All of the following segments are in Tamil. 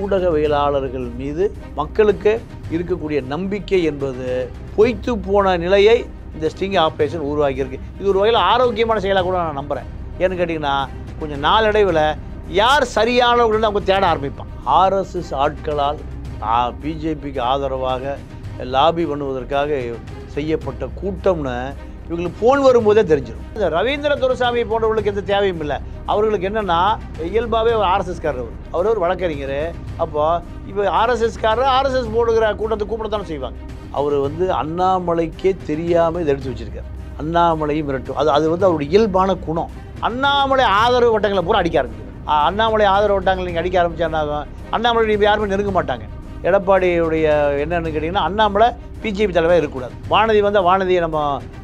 ஊடகவியலாளர்கள் மீது மக்களுக்கு இருக்கக்கூடிய நம்பிக்கை என்பது பொய்த்து போன நிலையை இந்த ஸ்டிங் ஆப்ரேஷன் உருவாகியிருக்கு இது ஒரு வகையில் ஆரோக்கியமான செயலாக கூட நான் நம்புகிறேன் ஏன்னு கேட்டிங்கன்னா கொஞ்சம் நாளடைவில் யார் சரியானவர்கள் அவங்க தேட ஆரம்பிப்பான் ஆர்எஸ்எஸ் ஆட்களால் பிஜேபிக்கு ஆதரவாக லாபி பண்ணுவதற்காக செய்யப்பட்ட கூட்டம்னு இவங்களுக்கு ஃபோன் வரும்போதே தெரிஞ்சிடும் இந்த ரவீந்திர துரசாமி போன்றவர்களுக்கு எந்த தேவையும் இல்லை அவர்களுக்கு என்னென்னா இயல்பாகவே ஒரு ஆர்எஸ்எஸ்காரர் அவர் அவர் ஒரு வழக்கறிஞர் அப்போது இப்போ ஆர்எஸ்எஸ்காரர் ஆர்எஸ்எஸ் போடுகிற கூட்டத்தை கூப்பிடத்தானே செய்வாங்க அவர் வந்து அண்ணாமலைக்கே தெரியாமல் இதை எடுத்து வச்சுருக்கார் அண்ணாமலையும் மிரட்டும் அது அது வந்து அவருடைய இயல்பான குணம் அண்ணாமலை ஆதரவு வட்டங்களை பூரா அடிக்க ஆரம்பிக்கிறது அண்ணாமலை ஆதரவு வட்டங்களை நீங்கள் அடிக்க ஆரம்பிச்சாருன்னா அண்ணாமலை யாருமே நெருங்க மாட்டாங்க எடப்பாடியுடைய என்னென்னு கேட்டிங்கன்னா அண்ணாமலை பிஜேபி தலைவராக இருக்கக்கூடாது வானதி வந்தால் வானதியை நம்ம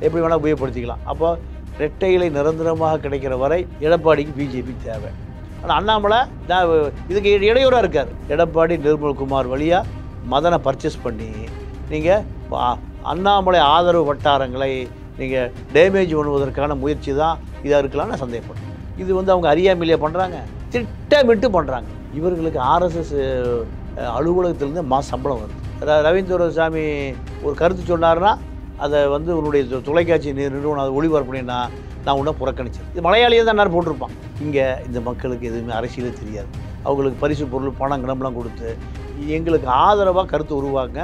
எப்படி வேணால் உபயோகப்படுத்திக்கலாம் அப்போ ரெட்டைகளை நிரந்தரமாக கிடைக்கிற வரை எடப்பாடிக்கு பிஜேபி தேவை ஆனால் அண்ணாமலை தான் இதுக்கு இடையூறாக இருக்கார் எடப்பாடி நிர்மல்குமார் வழியாக மதனை பர்ச்சேஸ் பண்ணி நீங்கள் அண்ணாமலை ஆதரவு வட்டாரங்களை நீங்கள் டேமேஜ் பண்ணுவதற்கான முயற்சி தான் இதாக இருக்கலாம்னு சந்தேகப்படுறேன் இது வந்து அவங்க அறியாமையிலேயே பண்ணுறாங்க திட்டமிட்டு பண்ணுறாங்க இவர்களுக்கு ஆர்எஸ்எஸ் அலுவலகத்திலேருந்து மா சம்பளம் வருது ரவீந்திர சாமி ஒரு கருத்து சொன்னார்னா அதை வந்து உன்னுடைய தொலைக்காட்சி நிறுவனம் அதை ஒளிபரப்புனா நான் உன்னை புறக்கணிச்சேன் இது மலையாளியே தான் நேரம் போட்டிருப்பான் இங்கே இந்த மக்களுக்கு எதுவுமே அரசியலே தெரியாது அவங்களுக்கு பரிசு பொருள் பணம் கிளம்பலாம் கொடுத்து எங்களுக்கு ஆதரவாக கருத்து உருவாக்க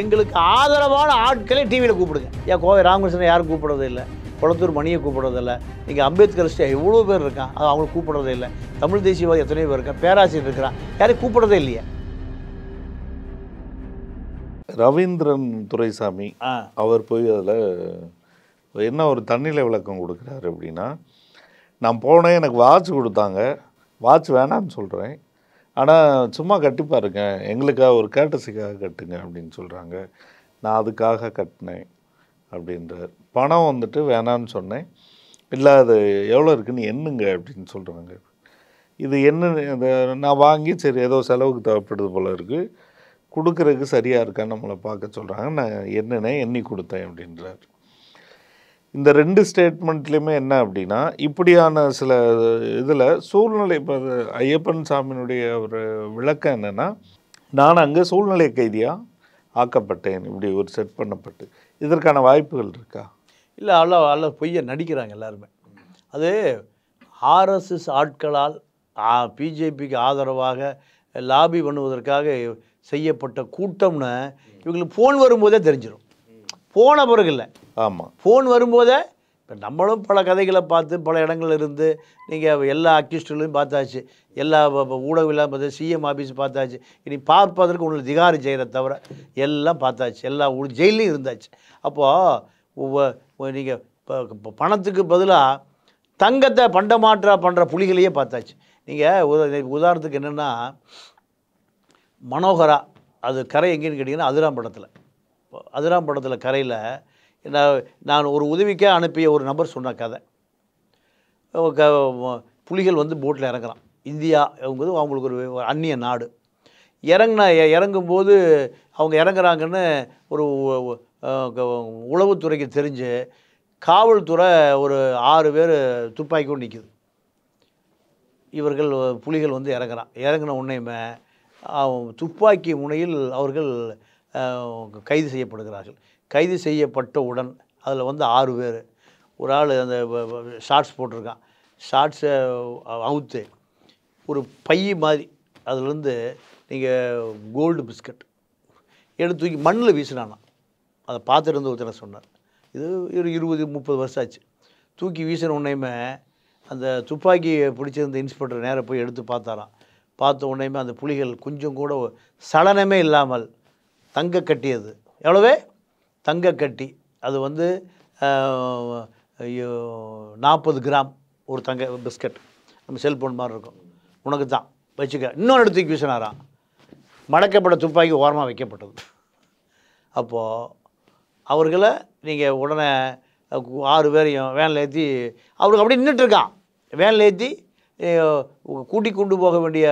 எங்களுக்கு ஆதரவான ஆட்களே டிவியில் கூப்பிடுங்க ஏன் கோவை ராமகிருஷ்ணன் யாரும் கூப்பிடுறது இல்லை குளத்தூர் மணியை கூப்பிடுறதில்லை இங்கே அம்பேத்கர் ஸ்டே எவ்வளோ பேர் இருக்கான் அது அவங்களுக்கு கூப்பிடுறதே இல்லை தமிழ் தேசியவாதி எத்தனையோ பேர் இருக்கான் பேராசிரியர் இருக்கிறான் யாரையும் கூப்பிடுறதே இல்லையா ரவீந்திரன் துரைசாமி அவர் போய் அதில் என்ன ஒரு தண்ணியில் விளக்கம் கொடுக்குறாரு அப்படின்னா நான் போனேன் எனக்கு வாட்ச் கொடுத்தாங்க வாட்ச் வேணான்னு சொல்கிறேன் ஆனால் சும்மா கட்டிப்பாருங்க எங்களுக்காக ஒரு கேட்டசிக்காக கட்டுங்க அப்படின்னு சொல்கிறாங்க நான் அதுக்காக கட்டினேன் அப்படின்றார் பணம் வந்துட்டு வேணான்னு சொன்னேன் இல்லை அது எவ்வளோ இருக்குன்னு எண்ணுங்க அப்படின்னு சொல்கிறாங்க இது என்ன நான் வாங்கி சரி ஏதோ செலவுக்கு தேவைப்படுது போல் இருக்குது கொடுக்கறதுக்கு சரியாக இருக்கான்னு நம்மளை பார்க்க சொல்கிறாங்க நான் என்னென்ன எண்ணி கொடுத்தேன் அப்படின்றார் இந்த ரெண்டு ஸ்டேட்மெண்ட்லேயுமே என்ன அப்படின்னா இப்படியான சில இதில் சூழ்நிலை இப்போ ஐயப்பன் சாமியினுடைய ஒரு விளக்கம் என்னென்னா நான் அங்கே சூழ்நிலை கைதியாக ஆக்கப்பட்டேன் இப்படி ஒரு செட் பண்ணப்பட்டு இதற்கான வாய்ப்புகள் இருக்கா இல்லை அல்ல அல்ல பொய்யை நடிக்கிறாங்க எல்லாருமே அது ஆர்எஸ்எஸ் ஆட்களால் பிஜேபிக்கு ஆதரவாக லாபி பண்ணுவதற்காக செய்யப்பட்ட கூட்டம்னு இவங்களுக்கு ஃபோன் வரும்போதே தெரிஞ்சிடும் போன பிறகு இல்லை ஆமாம் ஃபோன் வரும்போதே இப்போ நம்மளும் பல கதைகளை பார்த்து பல இடங்கள்ல இருந்து நீங்கள் எல்லா அக்யூஸ்டுகளையும் பார்த்தாச்சு எல்லா ஊடகம் பார்த்து சிஎம் ஆஃபீஸ் பார்த்தாச்சு இனி பார்ப்பதற்கு உங்களுக்கு திகாரி செய்கிற தவிர எல்லாம் பார்த்தாச்சு எல்லா ஊர் ஜெயிலையும் இருந்தாச்சு அப்போது நீங்கள் இப்போ பணத்துக்கு பதிலாக தங்கத்தை பண்டமாற்றா பண்ணுற புலிகளையே பார்த்தாச்சு நீங்கள் உதாரணத்துக்கு என்னென்னா மனோகரா அது கரை எங்கேன்னு கேட்டிங்கன்னா அதிராம் படத்தில் அதிராம் படத்தில் கரையில் நான் நான் ஒரு உதவிக்காக அனுப்பிய ஒரு நபர் சொன்ன கதை புலிகள் வந்து போட்டில் இறங்குறான் இந்தியா அவங்கிறது அவங்களுக்கு ஒரு அந்நிய நாடு இறங்கின இறங்கும்போது அவங்க இறங்குறாங்கன்னு ஒரு உளவுத்துறைக்கு தெரிஞ்சு காவல்துறை ஒரு ஆறு பேர் துப்பாக்கி கொண்டு நிற்கிது இவர்கள் புலிகள் வந்து இறங்குறான் இறங்கின உன்னையுமே துப்பாக்கி முனையில் அவர்கள் கைது செய்யப்படுகிறார்கள் கைது செய்யப்பட்ட உடன் அதில் வந்து ஆறு பேர் ஒரு ஆள் அந்த ஷார்ட்ஸ் போட்டிருக்கான் ஷார்ட்ஸை அவுத்து ஒரு பைய மாதிரி அதுலேருந்து நீங்கள் கோல்டு பிஸ்கட் எடுத்து தூக்கி மண்ணில் வீசினானா அதை பார்த்துட்டு இருந்து ஒருத்தனை சொன்னார் இது ஒரு இருபது முப்பது வருஷம் ஆச்சு தூக்கி வீசின உடனேயுமே அந்த துப்பாக்கியை பிடிச்சிருந்த இன்ஸ்பெக்டர் நேராக போய் எடுத்து பார்த்தாராம் பார்த்த உடனேமே அந்த புலிகள் கொஞ்சம் கூட சலனமே இல்லாமல் தங்க கட்டியது எவ்வளவே தங்க கட்டி அது வந்து நாற்பது கிராம் ஒரு தங்க பிஸ்கட் நம்ம செல்ஃபோன் மாதிரி இருக்கும் உனக்கு தான் வச்சுக்க இன்னொரு இடத்துக்கு வீசினாராம் மடக்கப்பட்ட துப்பாக்கி ஓரமாக வைக்கப்பட்டது அப்போது அவர்களை நீங்கள் உடனே ஆறு பேரையும் வேனில் ஏற்றி அவருக்கு அப்படியே நின்றுட்டுருக்கான் வேனில் ஏற்றி கூட்டி கொண்டு போக வேண்டிய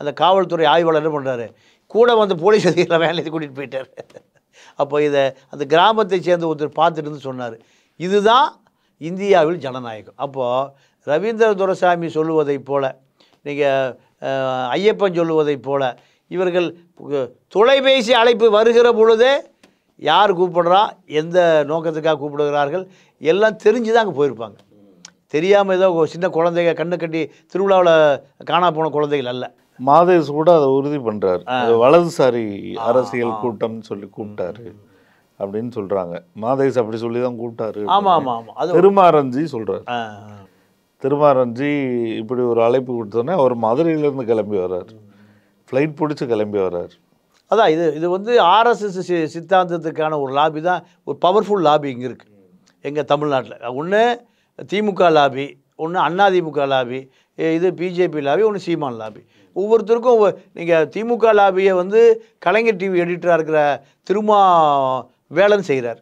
அந்த காவல்துறை ஆய்வாளர் என்ன பண்ணுறாரு கூட வந்து போலீஸ் அதிகாரம் வேலையை கூட்டிகிட்டு போயிட்டார் அப்போ இதை அந்த கிராமத்தை சேர்ந்த ஒருத்தர் பார்த்துட்டு சொன்னார் இதுதான் இந்தியாவில் ஜனநாயகம் அப்போது ரவீந்திர துரசாமி சொல்லுவதைப் போல் நீங்கள் ஐயப்பன் சொல்லுவதைப் போல் இவர்கள் தொலைபேசி அழைப்பு வருகிற பொழுதே யார் கூப்பிடுறா எந்த நோக்கத்துக்காக கூப்பிடுகிறார்கள் எல்லாம் தெரிஞ்சு தான் அங்கே போயிருப்பாங்க தெரியாமல் ஏதோ சின்ன குழந்தைங்க கண்ணு கட்டி திருவிழாவில் காணா போன குழந்தைகள் அல்ல மாதேஸ் கூட அதை உறுதி பண்ணுறாரு வலதுசாரி அரசியல் கூட்டம்னு சொல்லி கூப்பிட்டாரு அப்படின்னு சொல்கிறாங்க மாதேஸ் அப்படி சொல்லி தான் கூப்பிட்டாரு ஆமாம் ஆமாம் ஆமாம் அது திருமாரஞ்சி சொல்கிறாரு திருமாரஞ்சி இப்படி ஒரு அழைப்பு கொடுத்தோன்னே அவர் மதுரையிலேருந்து கிளம்பி வர்றார் ஃப்ளைட் பிடிச்சி கிளம்பி வர்றார் அதான் இது இது வந்து ஆர்எஸ்எஸ் சி சித்தாந்தத்துக்கான ஒரு லாபி தான் ஒரு பவர்ஃபுல் லாபி இங்கே இருக்குது எங்கள் தமிழ்நாட்டில் ஒன்று திமுக லாபி ஒன்று அண்ணாதிமுக லாபி இது பிஜேபி லாபி ஒன்று சீமான் லாபி ஒவ்வொருத்தருக்கும் நீங்கள் திமுக லாபியை வந்து கலைஞர் டிவி எடிட்டராக இருக்கிற திருமா வேலன் செய்கிறார்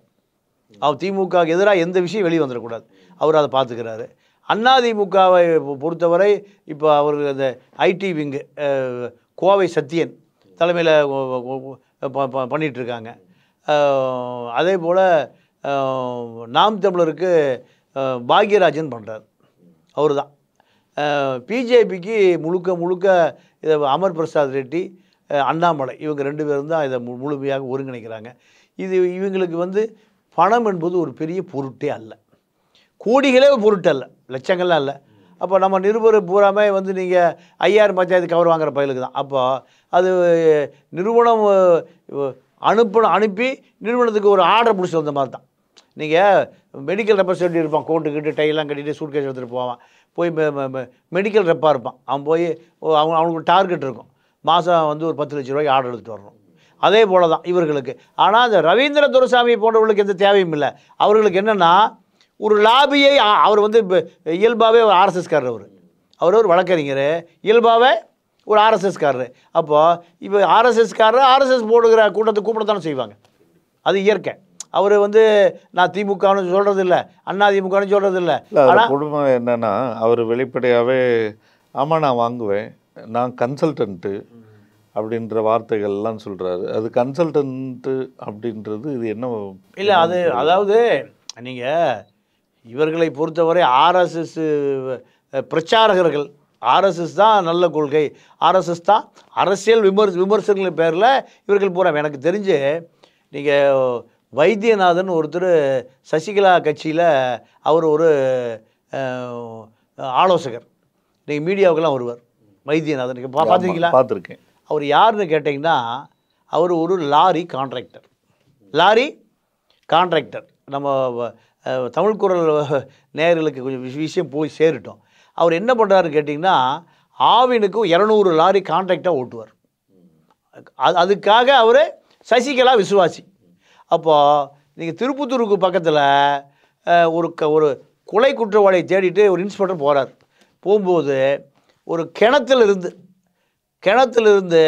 அவர் திமுக எதிராக எந்த விஷயம் வெளியே வந்துடக்கூடாது அவர் அதை பார்த்துக்கிறாரு அதிமுகவை பொறுத்தவரை இப்போ அவர் அந்த ஐடி விங்கு கோவை சத்தியன் தலைமையில் பண்ணிகிட்ருக்காங்க அதே போல் நாம் தமிழருக்கு பாக்யராஜன் பண்ணுறார் அவர் தான் பிஜேபிக்கு முழுக்க முழுக்க இதை அமர் பிரசாத் ரெட்டி அண்ணாமலை இவங்க ரெண்டு பேரும் தான் இதை முழுமையாக ஒருங்கிணைக்கிறாங்க இது இவங்களுக்கு வந்து பணம் என்பது ஒரு பெரிய பொருட்டே அல்ல கோடிகளே பொருட்டு அல்ல லட்சங்கள்லாம் இல்லை அப்போ நம்ம நிருபர் பூராமே வந்து நீங்கள் ஐயாயிரம் பஞ்சாயத்து கவர் வாங்குற பயிலுக்கு தான் அப்போ அது நிறுவனம் அனுப்பணும் அனுப்பி நிறுவனத்துக்கு ஒரு ஆர்டர் பிடிச்சி வந்த மாதிரி தான் நீங்கள் மெடிக்கல் ரெப்ரசன்டேட்டிவ் இருப்பான் கோட்டு கிட்டு டைலாம் கட்டிட்டு சூட் கேஸ் எடுத்துகிட்டு போவான் போய் மெடிக்கல் ரெப்பாக இருப்பான் அவன் போய் அவன் அவனுக்கு டார்கெட் இருக்கும் மாதம் வந்து ஒரு பத்து லட்ச ரூபாய்க்கு ஆர்டர் எடுத்து வரணும் அதே போல தான் இவர்களுக்கு ஆனால் அந்த ரவீந்திர துரசாமி போன்றவர்களுக்கு எந்த தேவையும் இல்லை அவர்களுக்கு என்னென்னா ஒரு லாபியை அவர் வந்து இப்போ இயல்பாகவே ஒரு ஆர்எஸ்எஸ்காரர் அவர் அவர் ஒரு வழக்கறிஞர் இயல்பாகவே ஒரு ஆர்எஸ்எஸ்காரர் அப்போது இப்போ ஆர்எஸ்எஸ்காரர் ஆர்எஸ்எஸ் போடுகிற கூட்டத்தை கூப்பிட தானே செய்வாங்க அது இயற்கை அவர் வந்து நான் திமுகன்னு சொல்கிறதில்ல அண்ணா திமுகன்னு சொல்கிறதில்ல ஆனால் குடும்பம் என்னென்னா அவர் வெளிப்படையாகவே ஆமாம் நான் வாங்குவேன் நான் கன்சல்டன்ட்டு அப்படின்ற வார்த்தைகள்லாம் சொல்கிறாரு அது கன்சல்டன்ட்டு அப்படின்றது இது என்ன இல்லை அது அதாவது நீங்கள் இவர்களை பொறுத்தவரை ஆர்எஸ்எஸ் பிரச்சாரகர்கள் ஆர்எஸ்எஸ் தான் நல்ல கொள்கை ஆர்எஸ்எஸ் தான் அரசியல் விமர்ச விமர்சனங்கள் பேரில் இவர்கள் போகிறாங்க எனக்கு தெரிஞ்சு நீங்கள் வைத்தியநாதன் ஒருத்தர் சசிகலா கட்சியில் அவர் ஒரு ஆலோசகர் இன்றைக்கி மீடியாவுக்கெல்லாம் வருவார் வைத்தியநாதன் பா பார்த்துருக்கீங்களா பார்த்துருக்கேன் அவர் யாருன்னு கேட்டிங்கன்னா அவர் ஒரு லாரி கான்ட்ராக்டர் லாரி கான்ட்ராக்டர் நம்ம தமிழ் குரல் நேர்களுக்கு கொஞ்சம் விஷயம் போய் சேரட்டும் அவர் என்ன பண்ணுறாருன்னு கேட்டிங்கன்னா ஆவினுக்கும் இரநூறு லாரி கான்ட்ராக்டாக ஓட்டுவார் அது அதுக்காக அவர் சசிகலா விசுவாசி அப்போது நீங்கள் திருப்பத்தூருக்கு பக்கத்தில் ஒரு க ஒரு கொலை குற்றவாளியை தேடிட்டு ஒரு இன்ஸ்பெக்டர் போகிறார் போகும்போது ஒரு கிணத்துலேருந்து கிணத்துலேருந்து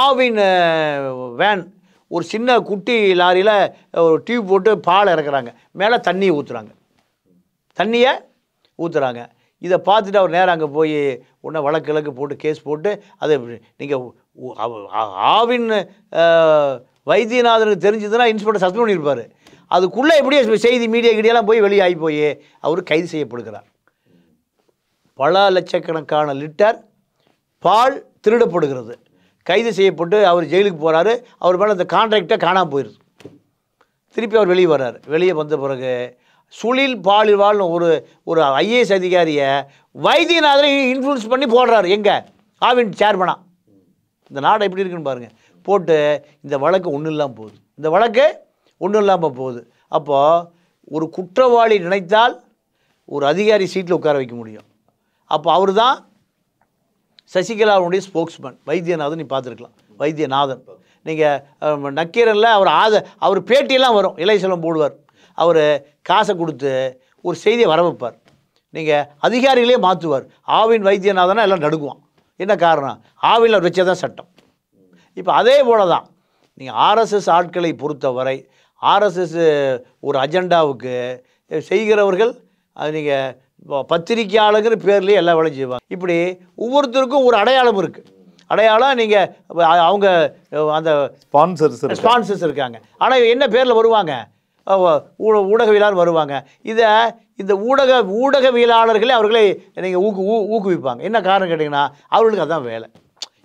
ஆவின் வேன் ஒரு சின்ன குட்டி லாரியில் ஒரு டியூப் போட்டு பால் இறக்குறாங்க மேலே தண்ணியை ஊற்றுறாங்க தண்ணியை ஊற்றுறாங்க இதை பார்த்துட்டு அவர் நேரம் அங்கே போய் உன்னை வழக்கு இலக்கு போட்டு கேஸ் போட்டு அதை நீங்கள் ஆவின் வைத்தியநாதனுக்கு தெரிஞ்சதுன்னா இன்ஸ்பெக்டர் சஸ்பெண்ட் பண்ணியிருப்பார் அதுக்குள்ளே எப்படியே செய்தி மீடியா கிடியெல்லாம் போய் வெளியாகி போய் அவர் கைது செய்யப்படுகிறார் பல லட்சக்கணக்கான லிட்டர் பால் திருடப்படுகிறது கைது செய்யப்பட்டு அவர் ஜெயிலுக்கு போகிறாரு அவர் மேலே அந்த கான்ட்ராக்டை காணாமல் போயிடுது திருப்பி அவர் வெளியே வர்றார் வெளியே வந்த பிறகு சுழில் பாலிவால் ஒரு ஒரு ஐஏஎஸ் அதிகாரியை வைத்தியநாதனை இன்ஃப்ளூன்ஸ் பண்ணி போடுறாரு எங்கே ஆவின் சேர்மனாக இந்த நாடு எப்படி இருக்குன்னு பாருங்கள் போட்டு இந்த வழக்கு ஒன்றும் இல்லாமல் போகுது இந்த வழக்கு ஒன்றும் இல்லாமல் போகுது அப்போது ஒரு குற்றவாளி நினைத்தால் ஒரு அதிகாரி சீட்டில் உட்கார வைக்க முடியும் அப்போ அவர் தான் சசிகலாவுடைய ஸ்போக்ஸ்மேன் வைத்தியநாதன் நீ பார்த்துருக்கலாம் வைத்தியநாதன் நீங்கள் நக்கீரனில் அவர் ஆத அவர் பேட்டியெல்லாம் வரும் இளையசெல்வம் போடுவார் அவர் காசை கொடுத்து ஒரு செய்தியை வர வைப்பார் நீங்கள் அதிகாரிகளே மாற்றுவார் ஆவின் வைத்தியநாதனாக எல்லாம் நடுக்குவான் என்ன காரணம் ஆவின் அவர் வச்சதான் சட்டம் இப்போ அதே போல தான் நீங்கள் ஆர்எஸ்எஸ் ஆட்களை பொறுத்தவரை ஆர்எஸ்எஸ் ஒரு அஜெண்டாவுக்கு செய்கிறவர்கள் அது நீங்கள் இப்போ பத்திரிக்கையாளங்கிற பேர்லேயே எல்லா வேலையும் செய்வாங்க இப்படி ஒவ்வொருத்தருக்கும் ஒரு அடையாளம் இருக்குது அடையாளம் நீங்கள் அவங்க அந்த ஸ்பான்சர்ஸ் ஸ்பான்சர்ஸ் இருக்காங்க ஆனால் என்ன பேரில் வருவாங்க ஊடகவியலாளர் வருவாங்க இதை இந்த ஊடக ஊடகவியலாளர்களே அவர்களை நீங்கள் ஊக்கு ஊக்குவிப்பாங்க என்ன காரணம் கேட்டிங்கன்னா அவர்களுக்கு அதுதான் வேலை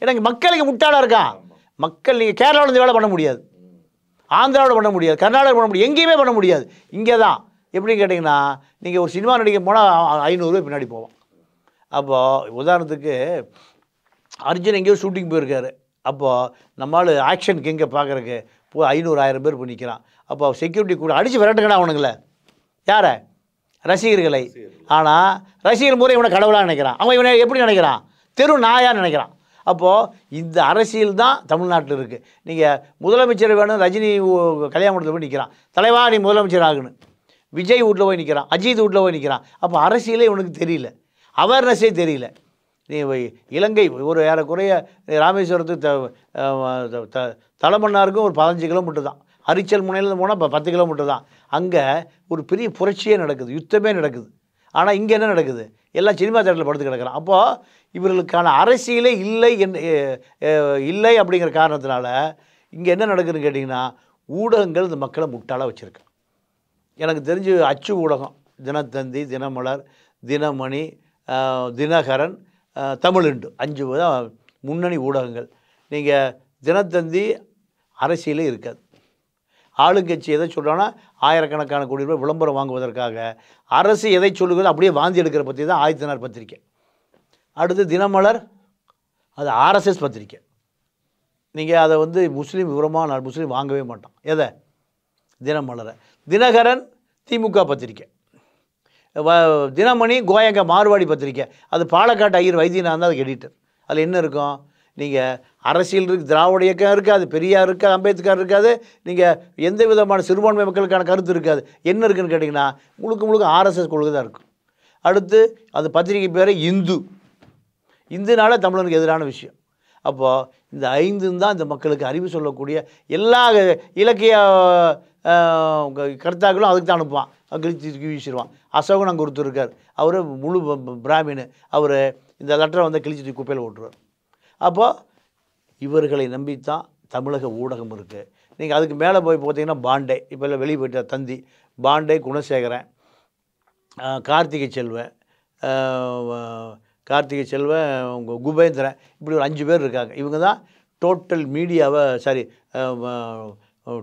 ஏன்னா மக்களுக்கு முட்டாளாக இருக்கான் மக்கள் நீங்கள் கேரளாவிலேருந்து வேலை பண்ண முடியாது ஆந்திராவில் பண்ண முடியாது கர்நாடகாவில் பண்ண முடியாது எங்கேயுமே பண்ண முடியாது இங்கே தான் எப்படின்னு கேட்டிங்கன்னா நீங்கள் ஒரு சினிமா நடிக்க போனால் ஐநூறுரூவா பின்னாடி போவோம் அப்போது உதாரணத்துக்கு அர்ஜுன் எங்கேயோ ஷூட்டிங் போயிருக்காரு அப்போது நம்மளால் ஆக்ஷனுக்கு எங்கே பார்க்குறக்கு போய் ஐநூறாயிரம் பேர் பண்ணிக்கிறான் அப்போ செக்யூரிட்டி கூட அடித்து விரட்டுக்கடா அவனுங்களே யாரை ரசிகர்களை ஆனால் ரசிகர் முறை இவனை கடவுளாக நினைக்கிறான் அவன் இவனை எப்படி நினைக்கிறான் தெரு நாயாக நினைக்கிறான் அப்போது இந்த அரசியல் தான் தமிழ்நாட்டில் இருக்குது நீங்கள் முதலமைச்சர் வேணும் ரஜினி கல்யாணத்தில் போய் நிற்கிறான் தலைவா நீ முதலமைச்சர் ஆகணும் விஜய் வீட்டில் போய் நிற்கிறான் அஜித் வீட்டில் போய் நிற்கிறான் அப்போ அரசியலே இவனுக்கு தெரியல அவேர்னஸே தெரியல நீ இலங்கை ஒரு ஏறக்குறைய ராமேஸ்வரத்துக்கு த தலைமன்னாருக்கும் ஒரு பதினஞ்சு கிலோமீட்டர் தான் அரிச்சல் முனையிலேருந்து போனால் இப்போ பத்து கிலோமீட்டர் தான் அங்கே ஒரு பெரிய புரட்சியே நடக்குது யுத்தமே நடக்குது ஆனால் இங்கே என்ன நடக்குது எல்லாம் சினிமா தேட்டரில் படுத்து கிடக்கிறான் அப்போது இவர்களுக்கான அரசியலே இல்லை என் இல்லை அப்படிங்கிற காரணத்தினால இங்கே என்ன நடக்குதுன்னு கேட்டிங்கன்னா ஊடகங்கள் இந்த மக்களை முட்டாளாக வச்சுருக்கு எனக்கு தெரிஞ்சு அச்சு ஊடகம் தினத்தந்தி தினமலர் தினமணி தினகரன் தமிழுண்டு அஞ்சு தான் முன்னணி ஊடகங்கள் நீங்கள் தினத்தந்தி அரசியலே இருக்காது ஆளுங்கட்சி எதை சொல்கிறோன்னா ஆயிரக்கணக்கான கோடி ரூபாய் விளம்பரம் வாங்குவதற்காக அரசு எதை சொல்லுகிறது அப்படியே வாந்தி எடுக்கிற பற்றி தான் ஆதித்தனார் பத்திரிக்கை அடுத்து தினமலர் அது ஆர்எஸ்எஸ் பத்திரிக்கை நீங்கள் அதை வந்து முஸ்லீம் விவரமாக நான் முஸ்லீம் வாங்கவே மாட்டோம் எதை தினமலரை தினகரன் திமுக பத்திரிக்கை தினமணி கோயங்க மார்வாடி பத்திரிக்கை அது பாலக்காட்டு ஐயர் வைத்தியநாதன் தான் அதுக்கு எடிட்டர் அதில் என்ன இருக்கும் நீங்கள் அரசியல் இருக்குது திராவிட இயக்கம் இருக்காது பெரியார் இருக்காது அம்பேத்கர் இருக்காது நீங்கள் எந்த விதமான சிறுபான்மை மக்களுக்கான கருத்து இருக்காது என்ன இருக்குதுன்னு கேட்டிங்கன்னா முழுக்க முழுக்க ஆர்எஸ்எஸ் கொள்கை தான் இருக்கும் அடுத்து அந்த பத்திரிகை பேர் இந்து இந்துனால தமிழனுக்கு எதிரான விஷயம் அப்போது இந்த ஐந்து தான் இந்த மக்களுக்கு அறிவு சொல்லக்கூடிய எல்லா இலக்கிய கருத்தாக்களும் அதுக்கு தான் அனுப்புவான் கிழிச்சி வீசிடுவான் அசோகன் அங்கே ஒருத்தர் இருக்கார் அவர் முழு பிராமின் அவர் இந்த லெட்டரை வந்து கிழிச்சு குப்பையில் ஓட்டுருவார் அப்போது இவர்களை நம்பித்தான் தமிழக ஊடகம் இருக்குது நீங்கள் அதுக்கு மேலே போய் பார்த்தீங்கன்னா பாண்டே இப்போ எல்லாம் வெளியே போயிட்டா தந்தி பாண்டே குணசேகரன் கார்த்திகை செல்வன் கார்த்திகை செல்வன் உங்கள் குபேந்திரன் இப்படி ஒரு அஞ்சு பேர் இருக்காங்க இவங்க தான் டோட்டல் மீடியாவை சாரி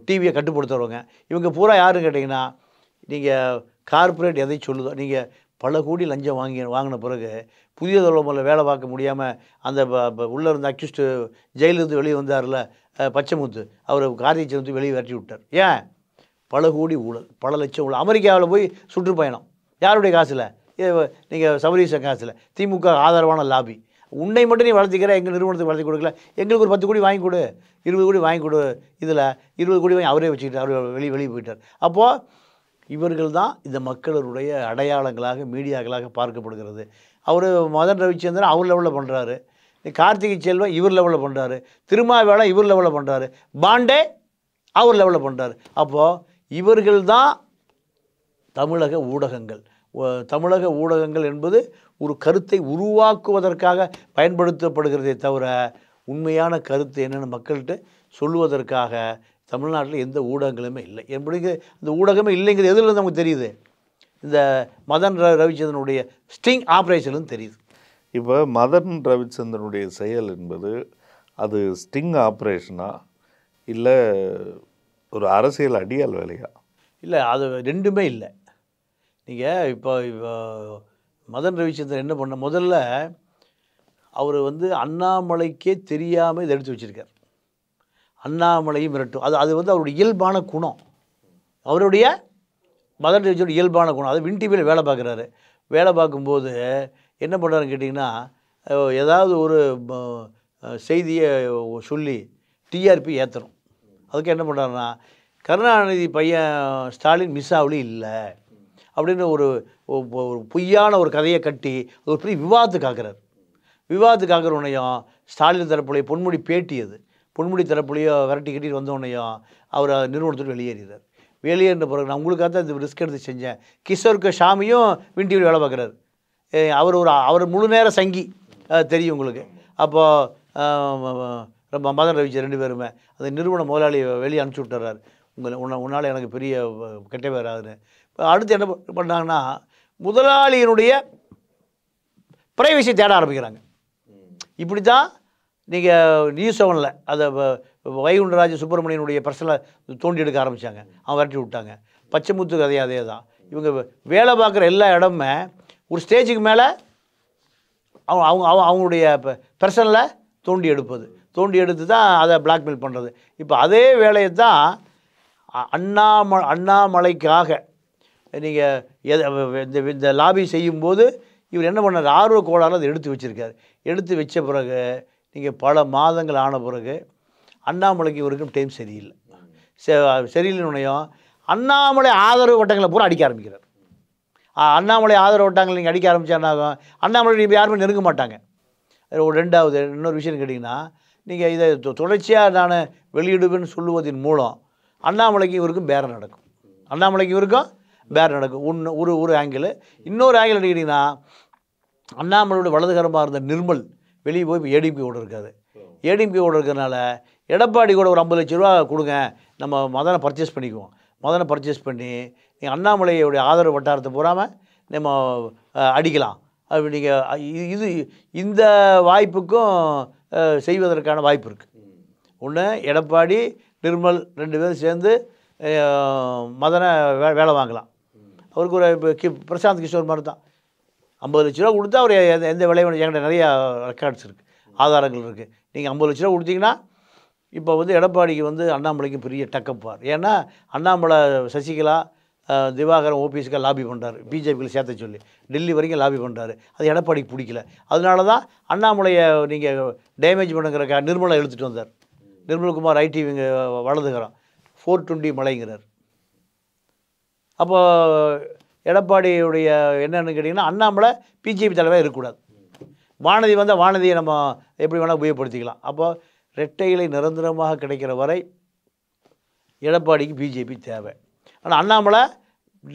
டிவியை கட்டுப்படுத்துகிறவங்க இவங்க பூரா யாருன்னு கேட்டிங்கன்னா நீங்கள் கார்ப்பரேட் எதை சொல்லுதோ நீங்கள் பல கோடி லஞ்சம் வாங்கி வாங்கின பிறகு புதிய தலைமுறையில் வேலை பார்க்க முடியாமல் அந்த உள்ளே இருந்த அக்யூஸ்டு ஜெயிலிருந்து வெளியே வந்தார்ல பச்சைமுத்து அவர் கார்த்திகை சேர்ந்து வெளியே வரட்டி விட்டார் ஏன் பல கோடி ஊழல் பல லட்சம் ஊழல் அமெரிக்காவில் போய் சுற்றுப்பயணம் யாருடைய காசில் நீங்கள் சபரீசன் காசில் திமுக ஆதரவான லாபி உன்னை மட்டும் நீ வளர்த்திக்கிற எங்கள் நிறுவனத்துக்கு வளர்த்தி கொடுக்கல எங்களுக்கு ஒரு பத்து கோடி வாங்கி கொடு இருபது கோடி வாங்கி கொடு இதில் இருபது கோடி வாங்கி அவரே வச்சுக்கிட்டார் அவர் வெளியே வெளியே போயிட்டார் அப்போது இவர்கள் தான் இந்த மக்களுடைய அடையாளங்களாக மீடியாக்களாக பார்க்கப்படுகிறது அவர் மதன் ரவிச்சந்திரன் அவர் லெவலில் பண்ணுறாரு கார்த்திகை செல்வம் இவர் லெவலில் பண்ணுறாரு திருமாவேளம் இவர் லெவலில் பண்ணுறாரு பாண்டே அவர் லெவலில் பண்ணுறாரு அப்போது இவர்கள் தான் தமிழக ஊடகங்கள் தமிழக ஊடகங்கள் என்பது ஒரு கருத்தை உருவாக்குவதற்காக பயன்படுத்தப்படுகிறதே தவிர உண்மையான கருத்து என்னென்னு மக்கள்கிட்ட சொல்லுவதற்காக தமிழ்நாட்டில் எந்த ஊடகங்களுமே இல்லை என்பது அந்த ஊடகமே இல்லைங்கிறது எதில் நமக்கு தெரியுது இந்த மதன் ரவிச்சந்திரனுடைய ஸ்டிங் ஆப்ரேஷன் தெரியுது இப்போ மதன் ரவிச்சந்திரனுடைய செயல் என்பது அது ஸ்டிங் ஆப்ரேஷனா இல்லை ஒரு அரசியல் அடியால் வேலையா இல்லை அது ரெண்டுமே இல்லை நீங்கள் இப்போ இப்போ மதன் ரவிச்சந்திரன் என்ன பண்ண முதல்ல அவர் வந்து அண்ணாமலைக்கே தெரியாமல் இதை எடுத்து வச்சுருக்கார் அண்ணாமலையும் மிரட்டும் அது அது வந்து அவருடைய இயல்பான குணம் அவருடைய மதர் டேஜோட இயல்பான குணம் அது வின் டிவியில் வேலை பார்க்குறாரு வேலை பார்க்கும்போது என்ன பண்ணுறாருன்னு கேட்டிங்கன்னா ஏதாவது ஒரு செய்தியை சொல்லி டிஆர்பி ஏற்றணும் அதுக்கு என்ன பண்ணுறாருன்னா கருணாநிதி பையன் ஸ்டாலின் மிஸ் ஆகலி இல்லை அப்படின்னு ஒரு பொய்யான ஒரு கதையை கட்டி ஒரு பெரிய காக்கிறார் விவாதத்து காக்கிற ஆக்குறவுனையும் ஸ்டாலின் தரப்புலையும் பொன்முடி பேட்டி அது பொன்முடி தரப்புலையோ விரட்டி கட்டிட்டு வந்தவுடனையும் அவர் நிறுவனத்தோடு வெளியேறினார் வெளியே இருந்த பிறகு நான் உங்களுக்காக தான் இந்த ரிஸ்க் எடுத்து செஞ்சேன் கிஷோருக்கு ஷாமியும் விண்டியில் வேலை பார்க்குறாரு அவர் ஒரு அவர் முழு நேர சங்கி தெரியும் உங்களுக்கு அப்போது மதன் ரவிச்சு ரெண்டு பேருமே அந்த நிறுவன முதலாளி வெளியே அனுப்பிச்சி விட்டுறாரு உங்களை உன்ன உன்னால் எனக்கு பெரிய கெட்ட பேர் ஆகுதுன்னு அடுத்து என்ன பண்ணாங்கன்னா முதலாளியினுடைய பிரைவசி தேட ஆரம்பிக்கிறாங்க இப்படி தான் நீங்கள் நியூஸ் செவனில் அதை வைகுண்டராஜ சுப்பிரமணியனுடைய பர்சனலை தோண்டி எடுக்க ஆரம்பித்தாங்க அவன் விரட்டி விட்டாங்க பச்சைமுத்து கதை அதே தான் இவங்க வேலை பார்க்குற எல்லா இடமுமே ஒரு ஸ்டேஜுக்கு மேலே அவங்க அவங்க அவங்களுடைய பர்சனில் தோண்டி எடுப்பது தோண்டி எடுத்து தான் அதை பிளாக்மெயில் பண்ணுறது இப்போ அதே வேலையை தான் அண்ணாம அண்ணாமலைக்காக நீங்கள் எதை இந்த லாபி செய்யும்போது இவர் என்ன பண்ணார் ஆர்வ கோளாறு அதை எடுத்து வச்சுருக்காரு எடுத்து வச்ச பிறகு நீங்கள் பல மாதங்கள் ஆன பிறகு அண்ணாமலைக்கு இவருக்கும் டைம் சரியில்லை சரியில்லைனுடையும் அண்ணாமலை ஆதரவு வட்டங்களை பூரா அடிக்க ஆரம்பிக்கிறார் அண்ணாமலை ஆதரவு வட்டங்கள் நீங்கள் அடிக்க ஆரம்பித்தாருனாகும் அண்ணாமலை இப்போ யாருமே நெருங்க மாட்டாங்க ஒரு ரெண்டாவது இன்னொரு விஷயம் கேட்டிங்கன்னா நீங்கள் இதை தொடர்ச்சியாக நான் வெளியிடுவேன்னு சொல்லுவதன் மூலம் அண்ணாமலைக்கு இவருக்கும் பேரம் நடக்கும் அண்ணாமலைக்கு இவருக்கும் பேரம் நடக்கும் ஒன்று ஒரு ஒரு ஆங்கிள் இன்னொரு ஆங்கிள் எடுக்கிட்டிங்கன்னா அண்ணாமலையோட வலதுகரமாக இருந்த நிர்மல் வெளியே போய் ஏடிபி கூட இருக்காது ஏடிபி கூட இருக்கிறதுனால எடப்பாடி கூட ஒரு ஐம்பது லட்ச ரூபா கொடுங்க நம்ம மதனை பர்ச்சேஸ் பண்ணிக்குவோம் மதனை பர்ச்சேஸ் பண்ணி நீங்கள் அண்ணாமலையுடைய ஆதரவு வட்டாரத்தை பூராமல் நம்ம அடிக்கலாம் அப்படி நீங்கள் இது இந்த வாய்ப்புக்கும் செய்வதற்கான வாய்ப்பு இருக்குது ஒன்று எடப்பாடி நிர்மல் ரெண்டு பேரும் சேர்ந்து மதனை வே வேலை வாங்கலாம் அவருக்கு ஒரு இப்போ கி பிரசாந்த் கிஷோர் மாதிரி தான் ஐம்பது லட்ச ரூபா கொடுத்தா அவர் எந்த விலையும் என்கிட்ட நிறையா ரெக்கார்ட்ஸ் இருக்குது ஆதாரங்கள் இருக்குது நீங்கள் ஐம்பது லட்ச ரூபா கொடுத்தீங்கன்னா இப்போ வந்து எடப்பாடிக்கு வந்து அண்ணாமலைக்கு பெரிய டக்கப்பார் ஏன்னா அண்ணாமலை சசிகலா திவாகரன் ஓபிஎஸ்க்காக லாபி பண்ணுறார் பிஜேபியில் சேர்த்த சொல்லி டெல்லி வரைக்கும் லாபி பண்ணுறாரு அது எடப்பாடிக்கு பிடிக்கல அதனால தான் அண்ணாமலையை நீங்கள் டேமேஜ் பண்ணுங்கிற நிர்மலா எழுத்துட்டு வந்தார் நிர்மல்குமார் ஐடி இவங்க வளர்ந்துக்கிறோம் ஃபோர் டுவெண்ட்டி மலைங்கிறார் அப்போ எடப்பாடியுடைய என்னென்னு கேட்டிங்கன்னா அண்ணாமலை பிஜேபி தலைவராக இருக்கக்கூடாது வானதி வந்தால் வானதியை நம்ம எப்படி வேணால் உபயோகப்படுத்திக்கலாம் அப்போ ரெட்டைகளை நிரந்தரமாக கிடைக்கிற வரை எடப்பாடிக்கு பிஜேபி தேவை ஆனால் அண்ணாமலை